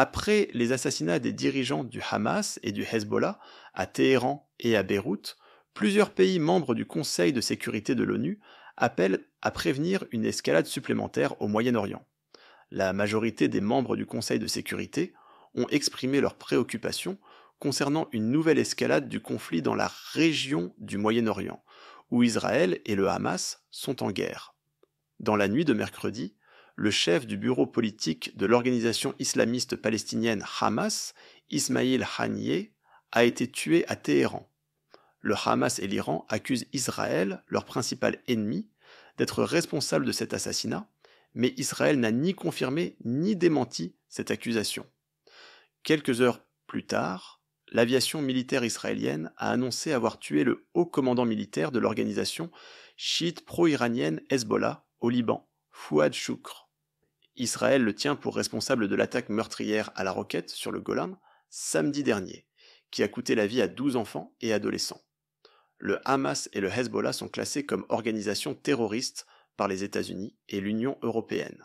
Après les assassinats des dirigeants du Hamas et du Hezbollah à Téhéran et à Beyrouth, plusieurs pays membres du Conseil de sécurité de l'ONU appellent à prévenir une escalade supplémentaire au Moyen-Orient. La majorité des membres du Conseil de sécurité ont exprimé leurs préoccupations concernant une nouvelle escalade du conflit dans la région du Moyen-Orient, où Israël et le Hamas sont en guerre. Dans la nuit de mercredi le chef du bureau politique de l'organisation islamiste palestinienne Hamas, Ismail Haniyeh, a été tué à Téhéran. Le Hamas et l'Iran accusent Israël, leur principal ennemi, d'être responsable de cet assassinat, mais Israël n'a ni confirmé ni démenti cette accusation. Quelques heures plus tard, l'aviation militaire israélienne a annoncé avoir tué le haut commandant militaire de l'organisation chiite pro-iranienne Hezbollah au Liban, Fouad Choukr. Israël le tient pour responsable de l'attaque meurtrière à la roquette sur le Golan samedi dernier, qui a coûté la vie à 12 enfants et adolescents. Le Hamas et le Hezbollah sont classés comme organisations terroristes par les États-Unis et l'Union européenne.